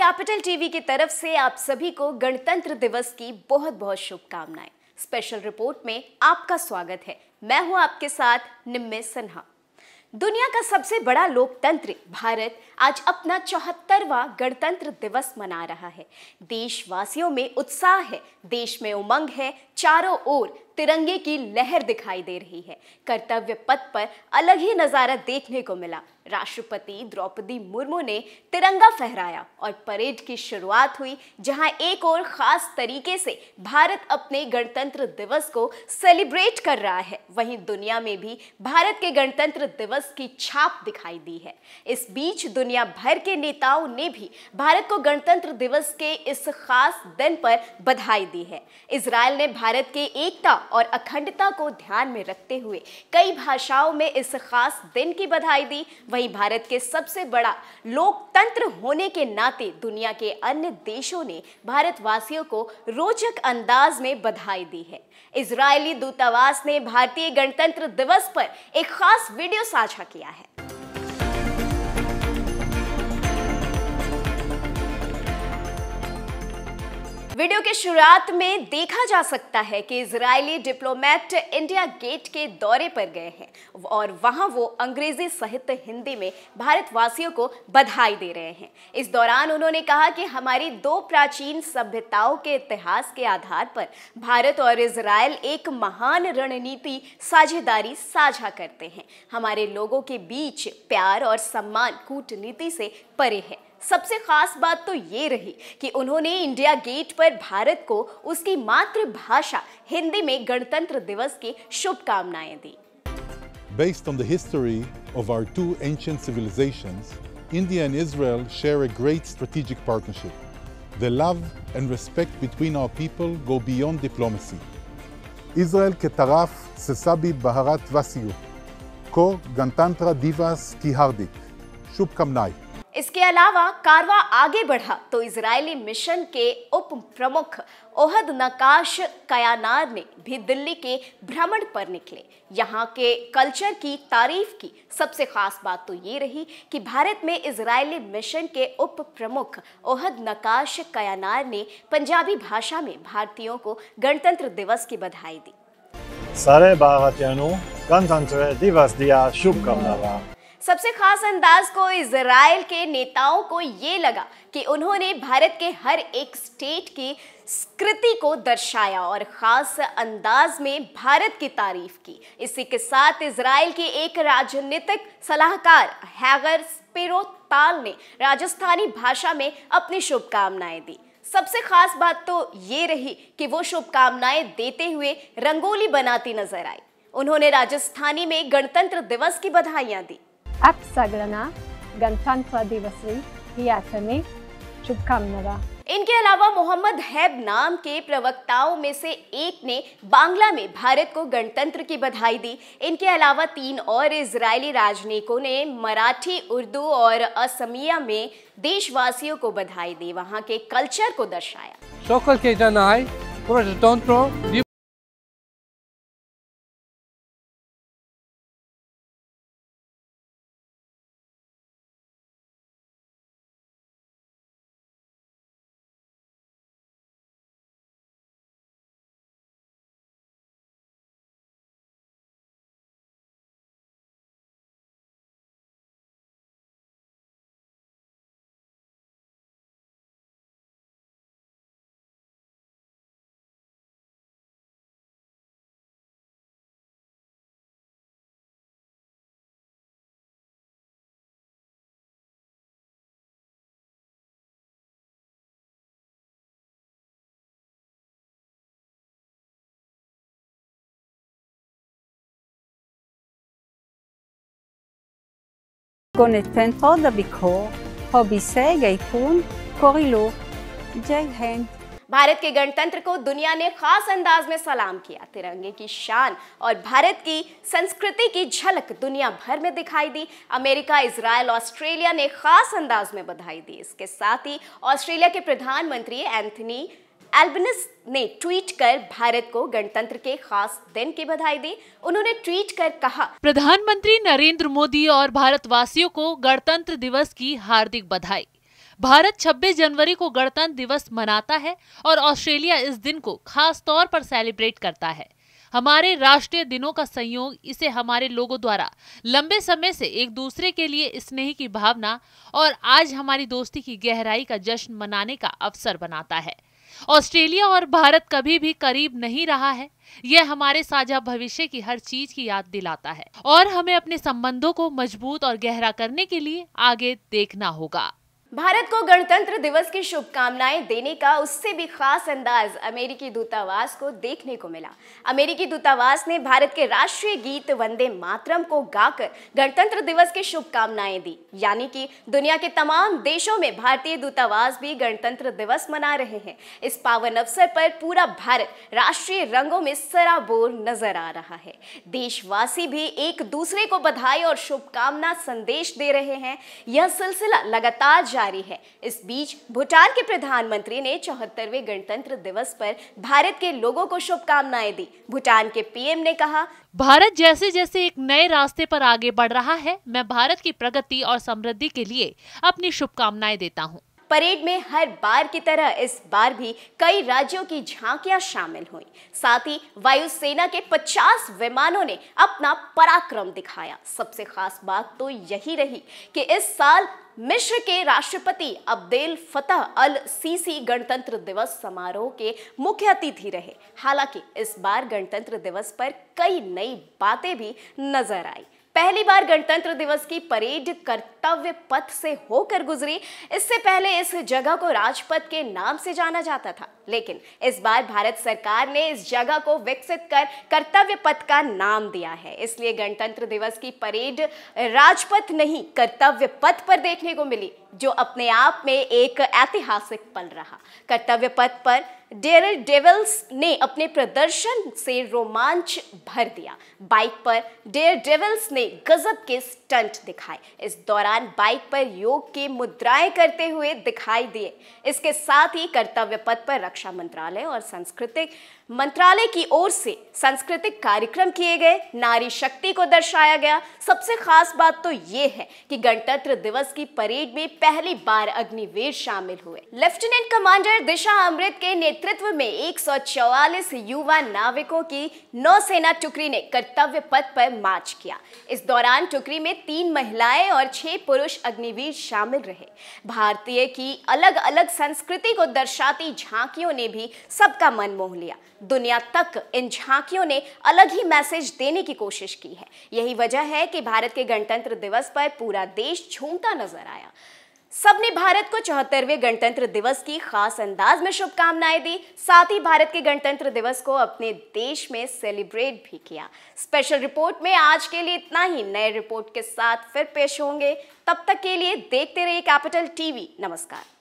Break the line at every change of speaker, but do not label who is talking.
capital TV की तरफ से आप सभी को गणतंत्र दिवस की बहुत बहुत शुभकामनाएं स्पेशल रिपोर्ट में आपका स्वागत है मैं हूं आपके साथ निम्मे सिन्हा दुनिया का सबसे बड़ा लोकतंत्र भारत आज अपना चौहत्तरवा गणतंत्र दिवस मना रहा है देशवासियों में उत्साह है देश में उमंग है चारों ओर तिरंगे की लहर दिखाई दे रही है कर्तव्य पथ पर अलग ही नज़ारा देखने को मिला राष्ट्रपति द्रौपदी मुर्मू ने तिरंगा फहराया और परेड की शुरुआत हुई जहां एक और खास तरीके से भारत अपने गणतंत्र दिवस को सेलिब्रेट कर रहा है वहीं दुनिया में भी भारत के गणतंत्र दिवस की छाप दिखाई दी है इस बीच दुनिया भर के नेताओं ने भी भारत को गणतंत्र दिवस के इस खास दिन पर बधाई दी है इसराइल ने भारत के एकता और अखंडता को ध्यान में रखते हुए कई भाषाओं में इस खास दिन की बधाई दी वहीं भारत के सबसे बड़ा लोकतंत्र होने के नाते दुनिया के अन्य देशों ने भारतवासियों को रोचक अंदाज में बधाई दी है इसराइली दूतावास ने भारतीय गणतंत्र दिवस पर एक खास वीडियो साझा किया है वीडियो के शुरुआत में देखा जा सकता है कि इजरायली डिप्लोमेट इंडिया गेट के दौरे पर गए हैं और वहां वो अंग्रेजी सहित हिंदी में भारतवासियों को बधाई दे रहे हैं इस दौरान उन्होंने कहा कि हमारी दो प्राचीन सभ्यताओं के इतिहास के आधार पर भारत और इसराइल एक महान रणनीति साझेदारी साझा करते हैं हमारे लोगों के बीच प्यार और सम्मान कूटनीति से परे है सबसे खास बात तो ये रही कि उन्होंने इंडिया गेट पर भारत को उसकी मातृभाषा हिंदी में गणतंत्र दिवस की शुभकामनाएं दी based on the of our two ancient civilisation India and Israel share a great strategic partnership the love and respect between our people go beyond diplomacy Israel के तरफ से सभी भारतवासियों को गणतंत्र दिवस की हार्दिक शुभकामनाएं इसके अलावा कारवा आगे बढ़ा तो इजरायली मिशन के उप प्रमुख ओहद नकाश कयानार ने भी दिल्ली के भ्रमण पर निकले यहाँ के कल्चर की तारीफ की सबसे खास बात तो ये रही कि भारत में इजरायली मिशन के उप प्रमुख ओहद नकाश कयानार ने पंजाबी भाषा में भारतीयों को गणतंत्र दिवस की बधाई दी सारे भारतीयों गणतंत्र दिवस दिया शुभकामना सबसे खास अंदाज को इसराइल के नेताओं को ये लगा कि उन्होंने भारत के हर एक स्टेट की स्कृति को दर्शाया और ख़ास अंदाज में भारत की तारीफ की इसी के साथ इसराइल के एक राजनीतिक सलाहकार हैगर स्पिरोताल ने राजस्थानी भाषा में अपनी शुभकामनाएं दी सबसे खास बात तो ये रही कि वो शुभकामनाएं देते हुए रंगोली बनाती नजर आई उन्होंने राजस्थानी में गणतंत्र दिवस की बधाइयां दी
आप सगड़ना गणतंत्र दिवस की में
शुभकामना इनके अलावा मोहम्मद हैब नाम के प्रवक्ताओं में से एक ने बांग्ला में भारत को गणतंत्र की बधाई दी इनके अलावा तीन और इजरायली राजनयिकों ने मराठी उर्दू और असमिया में देशवासियों को बधाई दी वहाँ के कल्चर को दर्शाया
קונטנט עוד הביקור, होबिसे गईकून कोरिलो जय हिंद
भारत के गणतंत्र को दुनिया ने खास अंदाज में सलाम किया तिरंगे की शान और भारत की संस्कृति की झलक दुनिया भर में दिखाई दी अमेरिका इसराइल ऑस्ट्रेलिया ने खास अंदाज में बधाई दी इसके साथ ही ऑस्ट्रेलिया के प्रधानमंत्री एंथनी एल्बिनस ने ट्वीट कर भारत को गणतंत्र के खास दिन की बधाई दी उन्होंने ट्वीट कर कहा
प्रधानमंत्री नरेंद्र मोदी और भारतवासियों को गणतंत्र दिवस की हार्दिक बधाई भारत 26 जनवरी को गणतंत्र दिवस मनाता है और ऑस्ट्रेलिया इस दिन को खास तौर पर सेलिब्रेट करता है हमारे राष्ट्रीय दिनों का संयोग इसे हमारे लोगों द्वारा लंबे समय से एक दूसरे के लिए स्नेह की भावना और आज हमारी दोस्ती की गहराई का जश्न मनाने का अवसर बनाता है ऑस्ट्रेलिया और भारत कभी भी करीब नहीं रहा है यह हमारे साझा भविष्य की हर चीज की याद दिलाता है और हमें अपने संबंधों
को मजबूत और गहरा करने के लिए आगे देखना होगा भारत को गणतंत्र दिवस की शुभकामनाएं देने का उससे भी खास अंदाज अमेरिकी दूतावास को देखने को मिला अमेरिकी दूतावास ने भारत के राष्ट्रीय गीत वंदे मातरम को गाकर गणतंत्र दिवस की शुभकामनाएं दी यानी कि दुनिया के तमाम देशों में भारतीय दूतावास भी गणतंत्र दिवस मना रहे हैं इस पावन अवसर पर पूरा भारत राष्ट्रीय रंगों में सराबोर नजर आ रहा है देशवासी भी एक दूसरे को बधाई और शुभकामना संदेश दे रहे हैं यह सिलसिला लगातार जारी है इस बीच भूटान के प्रधानमंत्री ने चौहत्तरवे गणतंत्र दिवस पर भारत के लोगों को शुभकामनाएं दी भूटान के पीएम ने कहा
भारत जैसे जैसे एक नए रास्ते पर आगे बढ़ रहा
है मैं भारत की प्रगति और समृद्धि के लिए अपनी शुभकामनाएं देता हूँ परेड में हर बार की तरह इस बार भी कई राज्यों की झांकियां शामिल हुई साथ ही वायुसेना के 50 विमानों ने अपना पराक्रम दिखाया सबसे खास बात तो यही रही कि इस साल मिश्र के राष्ट्रपति अब्देल फतह अल सीसी गणतंत्र दिवस समारोह के मुख्य अतिथि रहे हालांकि इस बार गणतंत्र दिवस पर कई नई बातें भी नजर आई पहली बार गणतंत्र दिवस की परेड करते कर्तव्य पथ से होकर गुजरी इससे पहले इस जगह को राजपथ के नाम से जाना जाता था लेकिन इस बार भारत सरकार ने इस जगह को विकसित कर कर्तव्य पथ का नाम दिया है इसलिए गणतंत्र दिवस की परेड राजपथ नहीं कर्तव्य पथ पर देखने को मिली जो अपने आप में एक ऐतिहासिक पल रहा कर्तव्य पथ पर डेयर डेविल्स ने अपने प्रदर्शन से रोमांच भर दिया बाइक पर डेयर डेविल्स ने गजब के स्टंट दिखाए इस दौरान दौरान बाइक पर योग की मुद्राएं करते हुए दिखाई दिए इसके साथ ही कर्तव्य पथ पर रक्षा मंत्रालय और सांस्कृतिक मंत्रालय की ओर से सांस्कृतिक कार्यक्रम किए गए नारी शक्ति को दर्शाया गया सबसे खास बात तो ये है कि गणतंत्र दिवस की परेड में पहली बार अग्निवीर शामिल हुए लेफ्टिनेंट कमांडर दिशा अमृत के नेतृत्व में 144 युवा नाविकों की नौसेना टुकड़ी ने कर्तव्य पथ पर मार्च किया इस दौरान टुकड़ी में तीन महिलाएं और छह पुरुष अग्निवीर शामिल रहे भारतीय की अलग अलग संस्कृति को दर्शाती झांकियों ने भी सबका मन मोह लिया दुनिया तक इन झांकियों ने अलग ही मैसेज देने की कोशिश की है यही वजह है कि भारत के गणतंत्र दिवस पर पूरा देश झूमता नजर आया सबने भारत को चौहत्तरवें गणतंत्र दिवस की खास अंदाज में शुभकामनाएं दी साथ ही भारत के गणतंत्र दिवस को अपने देश में सेलिब्रेट भी किया स्पेशल रिपोर्ट में आज के लिए इतना ही नए रिपोर्ट के साथ फिर पेश होंगे तब तक के लिए देखते रहिए कैपिटल टीवी नमस्कार